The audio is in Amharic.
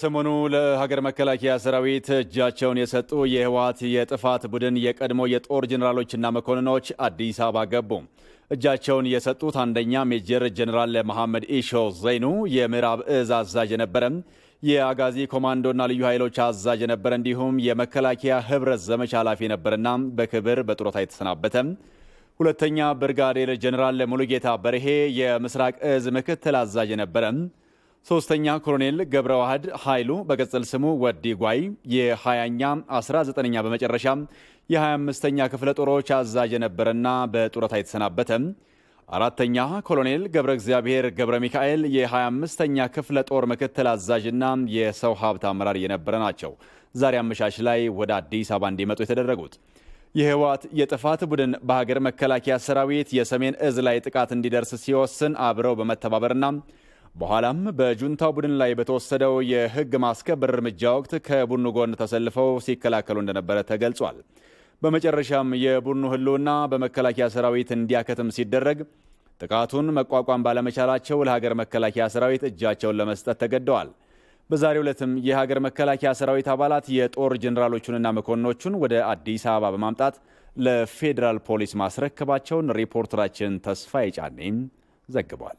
ሰሞኑ ለሀገር መከላከያ ሰራዊት እጃቸውን የሰጡ የህወሀት የጥፋት ቡድን የቀድሞ የጦር ጀኔራሎችና መኮንኖች አዲስ አበባ ገቡ። እጃቸውን የሰጡት አንደኛ ሜጀር ጀኔራል መሐመድ ኢሾ ዘይኑ የምዕራብ እዝ አዛዥ የነበረ፣ የአጋዚ ኮማንዶና ልዩ ኃይሎች አዛዥ የነበረ፣ እንዲሁም የመከላከያ ህብረት ዘመቻ ኃላፊ የነበረና በክብር በጡረታ የተሰናበተ ሁለተኛ ብርጋዴር ጀኔራል ሙሉጌታ በርሄ የምስራቅ እዝ ምክትል አዛዥ የነበረ ሶስተኛ ኮሎኔል ገብረ ዋህድ ኃይሉ በቅጽል ስሙ ወዲ ጓይ የ20ኛ 19ኛ በመጨረሻ የ25ኛ ክፍለ ጦሮች አዛዥ የነበረና በጡረታ የተሰናበተ፣ አራተኛ ኮሎኔል ገብረ እግዚአብሔር ገብረ ሚካኤል የ25ኛ ክፍለ ጦር ምክትል አዛዥና የሰው ሀብት አመራር የነበረ ናቸው። ዛሬ አመሻሽ ላይ ወደ አዲስ አበባ እንዲመጡ የተደረጉት የህወሓት የጥፋት ቡድን በሀገር መከላከያ ሰራዊት የሰሜን እዝ ላይ ጥቃት እንዲደርስ ሲወስን አብረው በመተባበርና በኋላም በጁንታው ቡድን ላይ በተወሰደው የህግ ማስከበር እርምጃ ወቅት ከቡድኑ ጎን ተሰልፈው ሲከላከሉ እንደነበረ ተገልጿል። በመጨረሻም የቡድኑ ህልውና በመከላከያ ሰራዊት እንዲያከትም ሲደረግ ጥቃቱን መቋቋም ባለመቻላቸው ለሀገር መከላከያ ሰራዊት እጃቸውን ለመስጠት ተገደዋል። በዛሬ ዕለትም የሀገር መከላከያ ሰራዊት አባላት የጦር ጀኔራሎቹንና መኮንኖቹን ወደ አዲስ አበባ በማምጣት ለፌዴራል ፖሊስ ማስረከባቸውን ሪፖርተራችን ተስፋ የጫኔም ዘግቧል።